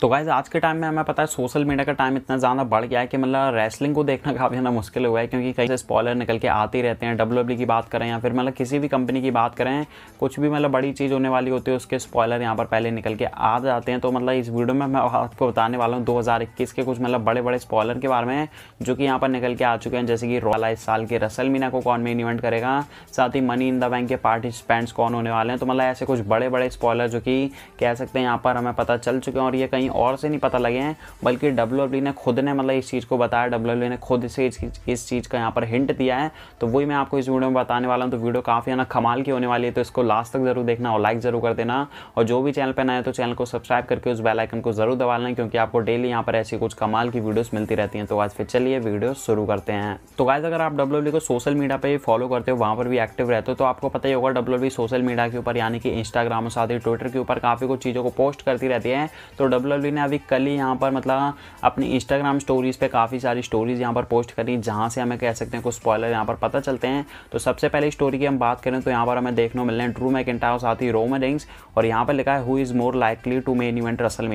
तो गाइज़ आज के टाइम में हमें पता है सोशल मीडिया का टाइम इतना ज़्यादा बढ़ गया है कि मतलब रेसलिंग को देखना काफ़ी ज़्यादा मुश्किल हुआ है क्योंकि कई से स्पॉलर निकल के आते रहते हैं डब्ल्यू डब्ल्यू e की बात करें या फिर मतलब किसी भी कंपनी की बात करें कुछ भी मतलब बड़ी चीज़ होने वाली होती है उसके स्पॉलर यहाँ पर पहले निकल के आ जाते हैं तो मतलब इस वीडियो में मैं आपको बताने वाला हूँ दो के कुछ मतलब बड़े बड़े स्पॉलर के बारे में जो कि यहाँ पर निकल के आ चुके हैं जैसे कि रोला इस साल के रसल मीना को कौन मेन इवेंट करेगा साथ ही मनी इन द बैंक के पार्टिसिपेंट्स कौन होने वाले हैं तो मतलब ऐसे कुछ बड़े बड़े स्पॉलर जो कि कह सकते हैं यहाँ पर हमें पता चल चुके हैं और ये कहीं कहीं और से नहीं पता लगे हैं बल्कि डब्ल्यू ने खुद ने मतलब इस चीज़ को बताया डब्ल्यू ने खुद से इस, चीज़ का यहाँ पर हिंट दिया है तो वही मैं आपको इस वीडियो में बताने वाला हूँ तो वीडियो काफ़ी ना कमाल की होने वाली है तो इसको लास्ट तक जरूर देखना और लाइक ज़रूर कर देना और जो भी चैनल पर नए तो चैनल को सब्सक्राइब करके उस बेलाइकन को ज़रूर दबा लें क्योंकि आपको डेली यहाँ पर ऐसी कुछ कमाल की वीडियोज़ मिलती रहती हैं तो आज फिर चलिए वीडियो शुरू करते हैं तो गाइज अगर आप डब्ल्यू को सोशल मीडिया पर फॉलो करते हो वहाँ पर भी एक्टिव रहते हो तो आपको पता ही होगा डब्ल्यू सोशल मीडिया के ऊपर यानी कि इंस्टाग्राम और साथ ही ट्विटर के ऊपर काफ़ी कुछ चीज़ों को पोस्ट करती रहती है तो डब्ल्यू डब्ल्यू ने अभी कल ही यहाँ पर मतलब अपनी इंस्टाग्राम स्टोरीज़ पे काफ़ी सारी स्टोरीज़ यहाँ पर पोस्ट करी जहाँ से हमें कह सकते हैं कुछ स्पॉयलर यहाँ पर पता चलते हैं तो सबसे पहले स्टोरी की हम बात करें तो यहाँ पर हमें देखने को मिल रहे हैं ड्रू मैकिटाओ साथ ही रोमन रिंग्स और यहाँ पर लिखा है who is more likely to main event WrestleMania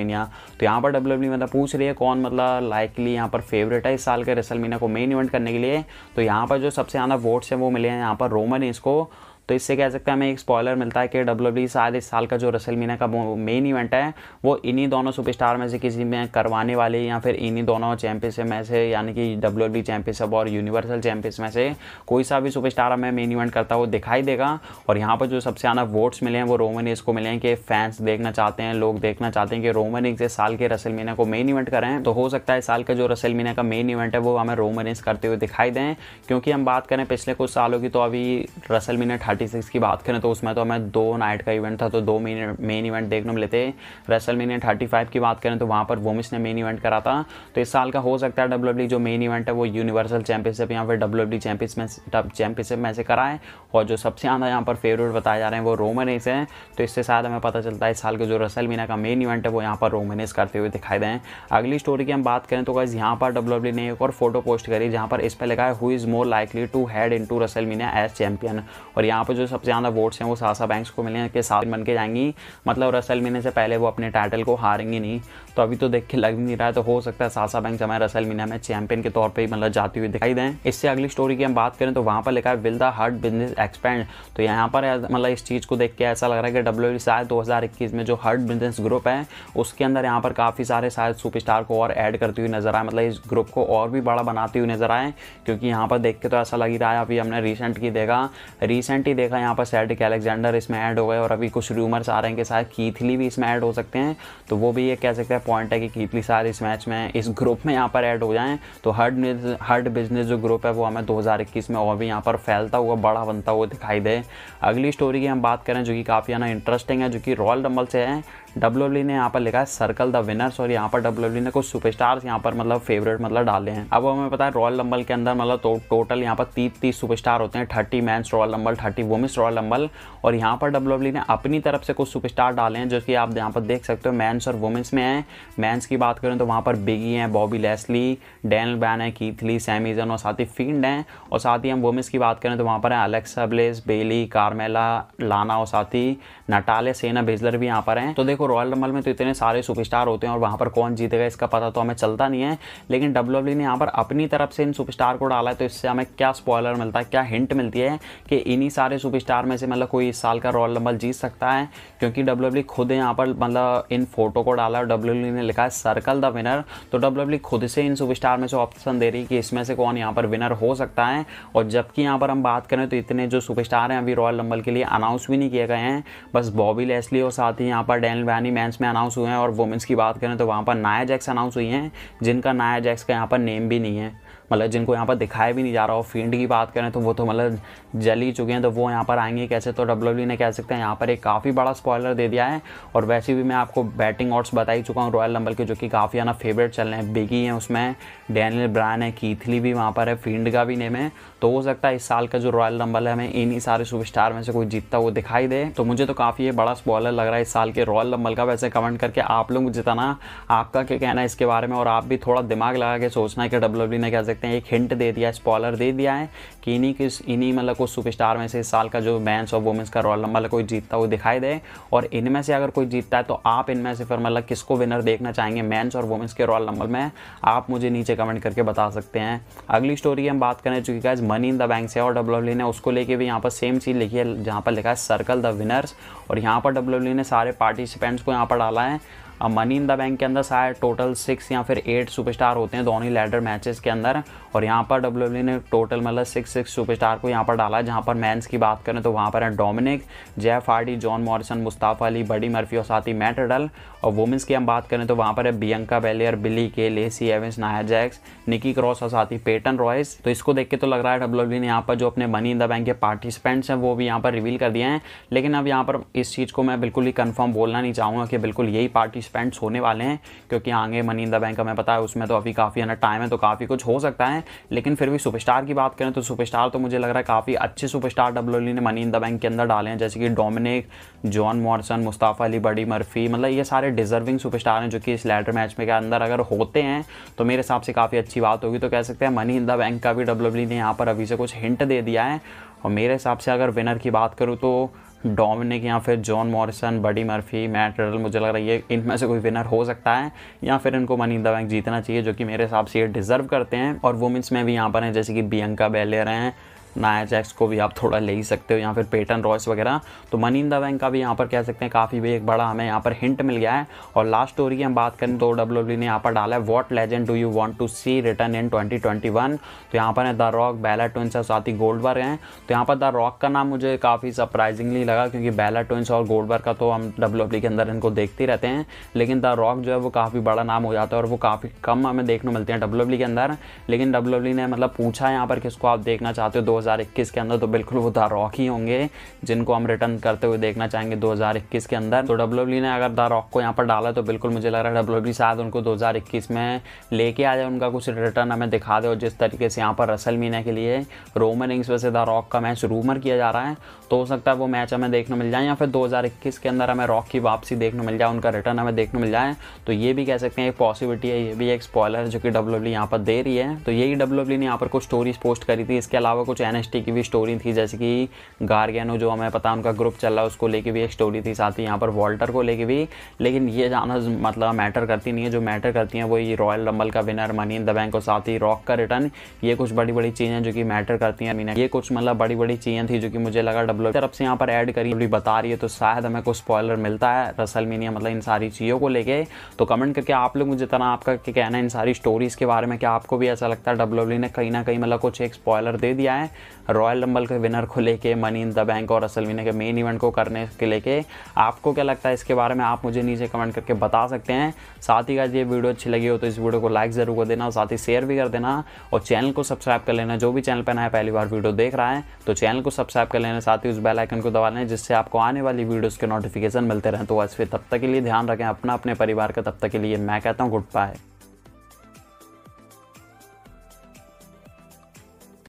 तो यहाँ पर डब्ल्यू e मतलब पूछ रही है कौन मतलब लाइकली यहाँ पर फेवरेट है इस साल के रसल को मेन इवेंट करने के लिए तो यहाँ पर जो सबसे ज़्यादा वोट्स हैं वो मिले हैं यहाँ पर रोमन इसको तो इससे कह सकते हैं हमें एक स्पॉयलर मिलता है कि डब्ल्यू e शायद इस साल का जो रसल मीना का मेन इवेंट है वो इन्हीं दोनों सुपरस्टार में से किसी में करवाने वाले या फिर इन्हीं दोनों चैंपियनशिप में से यानी कि डब्ल्यू e चैंपियनशिप और यूनिवर्सल चैंपियनशिप में से कोई सा भी सुपरस्टार हमें मेन इवेंट करता हुआ दिखाई देगा और यहाँ पर जो सबसे ज़्यादा वोट्स मिले हैं वो रोमन को मिले हैं कि फैंस देखना चाहते हैं लोग देखना चाहते हैं कि रोमन इस साल के रसल मीना को मेन इवेंट करें तो हो सकता है इस साल का जो रसल मीना का मेन इवेंट है वो हमें रोमन करते हुए दिखाई दें क्योंकि हम बात करें पिछले कुछ सालों की तो अभी रसल मीना थर्टी सिक्स की बात करें तो उसमें तो हमें दो नाइट का इवेंट था तो दो मेन मेन इवेंट देखने में लेते रेसल मीनिया थर्टी फाइव की बात करें तो वहाँ पर वोमिस ने मेन इवेंट करा था तो इस साल का हो सकता है डब्ल्यू e जो मेन इवेंट है वो यूनिवर्सल चैंपियनशिप या फिर डब्ल्यू चैंपियनशिप चैंपियनशिप में से करा है और जो सबसे ज़्यादा यहाँ पर फेवरेट बताए जा रहे हैं वो रोमन रेस है तो इससे शायद हमें पता चलता है इस साल के जो रसल मीना का मेन इवेंट है वो यहाँ पर रोमन करते हुए दिखाई दें अगली स्टोरी की हम बात करें तो गाइज यहाँ पर डब्ल्यू e ने एक और फोटो पोस्ट करी जहाँ पर इस पर लिखा है who is more likely to head into WrestleMania as champion और यहाँ यहाँ पर जो सबसे ज़्यादा वोट्स हैं वो सासा बैंक्स को मिले हैं कि साथ बन के जाएंगी मतलब रसल मीना से पहले वो अपने टाइटल को हारेंगी नहीं तो अभी तो देख के लग नहीं रहा है तो हो सकता है सासा बैंक हमें रसल मीना में चैंपियन के तौर पर ही मतलब जाती हुई दिखाई दें इससे अगली स्टोरी की हम बात करें तो वहाँ पर लिखा है will the hurt business expand तो यहाँ पर मतलब इस चीज़ को देख के ऐसा लग रहा है कि डब्ल्यू e शायद दो में जो हर्ट बिजनेस ग्रुप है उसके अंदर यहाँ पर काफ़ी सारे शायद सुपरस्टार को और ऐड करती हुई नजर आए मतलब इस ग्रुप को और भी बड़ा बनाती हुई नजर आए क्योंकि यहाँ पर देख के तो ऐसा लग ही रहा है अभी हमने रिसेंट की देखा रिसेंट ही देखा यहाँ पर सैडिक एलेक्जेंडर इसमें ऐड हो गए और अभी कुछ रूमर्स आ रहे हैं कि शायद कीथली भी इसमें ऐड हो सकते हैं तो वो भी ये कह सकते हैं पॉइंट है कि कीथली शायद इस मैच में इस ग्रुप में यहाँ पर ऐड हो जाएँ तो हर्ड हर्ड बिजनेस जो ग्रुप है वो हमें दो में और भी यहाँ पर फैलता हुआ बड़ा बनता हुआ दिखाई दे अगली स्टोरी की हम बात करें जो कि काफ़ी ना इंटरेस्टिंग है जो कि रॉयल रंबल से है डब्ल्यू e ने यहाँ पर लिखा है सर्कल द विनर्स और यहाँ पर डब्ल्यू e ने कुछ सुपरस्टार्स यहाँ पर मतलब फेवरेट मतलब डाले हैं अब हमें पता है रॉयल रंबल के अंदर मतलब तो, टोटल यहाँ पर तीस तीस सुपरस्टार होते हैं thirty men's royal rumble thirty women's royal rumble और यहाँ पर डब्ल्यू e ने अपनी तरफ से कुछ सुपरस्टार डाले हैं जो कि आप यहाँ पर देख सकते हो मैंस और वुमेंस में हैं मैंस की बात करें तो वहाँ पर बिगी हैं बॉबी लेस्ली डैनल बैन है कीथली सैमीजन और साथ ही फील्ड हैं और साथ ही हम वुमेंस की बात करें तो वहाँ पर हैं अलेक्सा ब्लेस बेली कार्मेला लाना और साथ ही नटाले सेना बेजलर भी यहाँ पर हैं तो देखो देखो रॉयल रंबल में तो इतने सारे सुपरस्टार होते हैं और वहाँ पर कौन जीतेगा इसका पता तो हमें चलता नहीं है लेकिन डब्ल्यू e ने यहाँ पर अपनी तरफ से इन सुपरस्टार को डाला है तो इससे हमें क्या स्पॉयलर मिलता है क्या हिंट मिलती है कि इन्हीं सारे सुपरस्टार में से मतलब कोई इस साल का रॉयल रंबल जीत सकता है क्योंकि डब्ल्यू e खुद यहाँ पर मतलब इन फोटो को डाला और डब्ल्यू e ने लिखा है सर्कल द विनर तो डब्ल्यू खुद से इन सुपरस्टार में से ऑप्शन दे रही है कि इसमें से कौन यहाँ पर विनर हो सकता है और जबकि यहाँ पर हम बात करें तो इतने जो सुपरस्टार हैं अभी रॉयल रंबल के लिए अनाउंस भी नहीं किए गए हैं बस बॉबी लेसली और साथ ही यहाँ पर डैनल रानी मैंस में अनाउंस हुए हैं और वुमेंस की बात करें तो वहाँ पर नाया जैक्स अनाउंस हुई हैं जिनका नाया जैक्स का यहाँ पर नेम भी नहीं है मतलब जिनको यहाँ पर दिखाया भी नहीं जा रहा हो फील्ड की बात करें तो वो तो मतलब जल ही चुके हैं तो वो यहाँ पर आएंगे कैसे तो डब्ल्यू e ने कह सकते हैं यहाँ पर एक काफ़ी बड़ा स्पॉयलर दे दिया है और वैसे भी मैं आपको बैटिंग ऑट्स बता ही चुका हूँ रॉयल नंबर के जो कि काफ़ी ज़्यादा फेवरेट चल रहे हैं बिगी हैं उसमें डैनियल ब्रायन है कीथली भी वहाँ पर है फील्ड का भी नेम है तो हो सकता है इस साल का जो रॉयल नंबर है हमें इन्हीं सारे सुपरस्टार में से कोई जीतता हुआ दिखाई दे तो मुझे तो काफ़ी ये बड़ा स्पॉयलर लग रहा है इस साल के रॉयल नंबर का वैसे कमेंट करके आप लोग जितना आपका क्या कहना है इसके बारे में और आप भी थोड़ा दिमाग लगा के सोचना है कि डब्ल्यू e ने सकते सकते हैं एक हिंट दे दिया है स्पॉलर दे दिया है कि इन्हीं किस इन्हीं मतलब कुछ सुपरस्टार में से इस साल का जो मैंस और वुमेंस का रॉयल नंबर कोई जीतता हुआ दिखाई दे और इनमें से अगर कोई जीतता है तो आप इनमें से फिर मतलब किसको विनर देखना चाहेंगे मैंस और वुमेंस के रॉयल नंबर में आप मुझे नीचे कमेंट करके बता सकते हैं अगली स्टोरी हम बात करने चुकी है मनी इन द बैंक से और डब्ल्यू e ने उसको लेके भी यहाँ पर सेम चीज़ लिखी है जहाँ पर लिखा है सर्कल द विनर्स और यहाँ पर डब्ल्यू e ने सारे पार्टिसिपेंट्स को यहाँ पर डाला है मनी इन द बैंक के अंदर शायद टोटल सिक्स या फिर एट सुपरस्टार होते हैं दोनों ही लैडर मैचेस के अंदर और यहाँ पर डब्ल्यू e ने टोटल मतलब सिक्स सिक्स सुपरस्टार को यहाँ पर डाला है जहाँ पर मैंस की बात करें तो वहाँ पर है Dominik Jeff Hardy John Morrison Mustafa Ali Buddy Murphy और साथ ही मैट रडल और वुमेंस की हम बात करें तो वहाँ पर है बियंका बेलियर बिली के लेसी एवेंस नाया जैक्स निकी क्रॉस और साथ ही पेटन रॉयस तो इसको देख के तो लग रहा है डब्ल्यू e ने यहाँ पर जो अपने मनी इन द बैंक के पार्टिसिपेंट्स हैं वो भी यहाँ पर रिवील कर दिए हैं लेकिन अब यहाँ पर इस चीज़ को मैं बिल्कुल ही कन्फर्म बोलना नहीं चाहूँगा कि बिल्कुल यही पार्टिसिपेंट सस्पेंड्स होने वाले हैं क्योंकि हाँ, आगे मनी इन द बैंक हमें पता है उसमें तो अभी काफ़ी है ना टाइम है तो काफ़ी कुछ हो सकता है लेकिन फिर भी सुपरस्टार की बात करें तो सुपरस्टार तो मुझे लग रहा है काफ़ी अच्छे सुपरस्टार डब्ल्यू e ने मनी इन द बैंक के अंदर डाले हैं जैसे कि Dominik John Morrison Mustafa Ali Buddy Murphy मतलब ये सारे डिजर्विंग सुपरस्टार हैं जो कि इस लेटर मैच में के अंदर अगर होते हैं तो मेरे हिसाब से काफ़ी अच्छी बात होगी तो कह सकते हैं मनी इन द बैंक का भी डब्ल्यू e ने यहाँ पर अभी से कुछ हिंट दे दिया है और मेरे हिसाब से अगर विनर की बात करूँ तो डोमिनिक या फिर John Morrison Buddy Murphy Matt Riddle मुझे लग रहा है इनमें से कोई विनर हो सकता है या फिर इनको मनी द बैंक जीतना चाहिए जो कि मेरे हिसाब से ये डिज़र्व करते हैं और वुमेंस में भी यहाँ पर हैं जैसे कि बियंका बेलेर हैं नाया जैक्स को भी आप थोड़ा ले ही सकते हो या फिर पेटन रॉयस वगैरह तो मनी इन द बैंक का भी यहाँ पर कह सकते हैं काफ़ी भी एक बड़ा हमें यहाँ पर हिंट मिल गया है और लास्ट स्टोरी की हम बात करें तो डब्ल्यू e ने यहाँ पर डाला है what legend do you want to see return in twenty twenty one तो यहाँ पर है द रॉक बैला ट्विंस और साथ ही गोल्डबर्ग हैं तो यहाँ पर द रॉक का नाम मुझे काफ़ी सरप्राइजिंगली लगा क्योंकि बैला ट्विंस और गोल्डबर्ग का तो हम डब्ल्यू e के अंदर इनको देखते रहते हैं लेकिन द रॉक जो है वो काफ़ी बड़ा नाम हो जाता है और वो काफ़ी कम हमें देखने मिलते हैं डब्ल्यू e के अंदर लेकिन डब्ल्यू ने मतलब पूछा यहाँ पर किसको आप देखना चाहते हो 2021 के अंदर तो बिल्कुल वो दा रॉक ही होंगे जिनको हम रिटर्न करते हुए देखना चाहेंगे 2021 के अंदर तो डब्ल्यू e ने अगर दा रॉक को यहाँ पर डाला तो बिल्कुल मुझे लग रहा है डब्ल्यू e शायद उनको 2021 में लेके आ जाए उनका कुछ रिटर्न हमें दिखा दे और जिस तरीके से यहाँ पर रसल मीना के लिए Roman Reigns versus the Rock का मैच रूमर किया जा रहा है तो हो सकता है वो मैच हमें देखने मिल जाए या फिर 2021 के अंदर हमें रॉक की वापसी देखने मिल जाए उनका रिटर्न हमें देखने मिल जाए तो ये भी कह सकते हैं एक पॉसिबिलिटी है ये भी एक स्पॉयलर जो कि डब्ल्यू e यहाँ पर दे रही है तो यही डब्ल्यू ने यहाँ पर कुछ स्टोरीज पोस्ट करी थी इसके अलावा कुछ एन डायनेस्टी की भी स्टोरी थी जैसे कि गार्गेनो जो हमें पता उनका ग्रुप चल रहा है उसको लेके भी एक स्टोरी थी साथ ही यहाँ पर वॉल्टर को लेके भी लेकिन ये जाना मतलब मैटर करती नहीं है जो मैटर करती हैं ये रॉयल रंबल का winner money in the bank और साथ ही रॉक का रिटर्न ये कुछ बड़ी बड़ी चीज़ें जो कि मैटर करती हैं ये कुछ मतलब बड़ी बड़ी चीज़ें थी जो कि मुझे लगा डब्ल्यू तरफ से यहाँ पर ऐड करी बता रही है तो शायद हमें कुछ स्पॉयलर मिलता है रसल मीनिया मतलब इन सारी चीज़ों को लेके तो कमेंट करके आप लोग मुझे तरह आपका कहना है इन सारी स्टोरीज़ के बारे में क्या आपको भी ऐसा लगता है डब्ल्यू ने कहीं ना कहीं मतलब कुछ एक स्पॉयलर दे दिया है रॉयल रंबल के विनर को लेके मनी इन द बैंक और असल विनर के मेन इवेंट को करने के लेके आपको क्या लगता है इसके बारे में आप मुझे नीचे कमेंट करके बता सकते हैं साथ ही अगर ये वीडियो अच्छी लगी हो तो इस वीडियो को लाइक ज़रूर कर देना और साथ ही शेयर भी कर देना और चैनल को सब्सक्राइब कर लेना जो भी चैनल पर नया पहली बार वीडियो देख रहा है तो चैनल को सब्सक्राइब कर लेना साथ ही उस बेलाइकन को दबा लेना जिससे आपको आने वाली वीडियोज़ के नोटिफिकेशन मिलते रहें तो वैसे तब तक के लिए ध्यान रखें अपना अपने परिवार का तब तक के लिए मैं कहता हूँ गुड बाय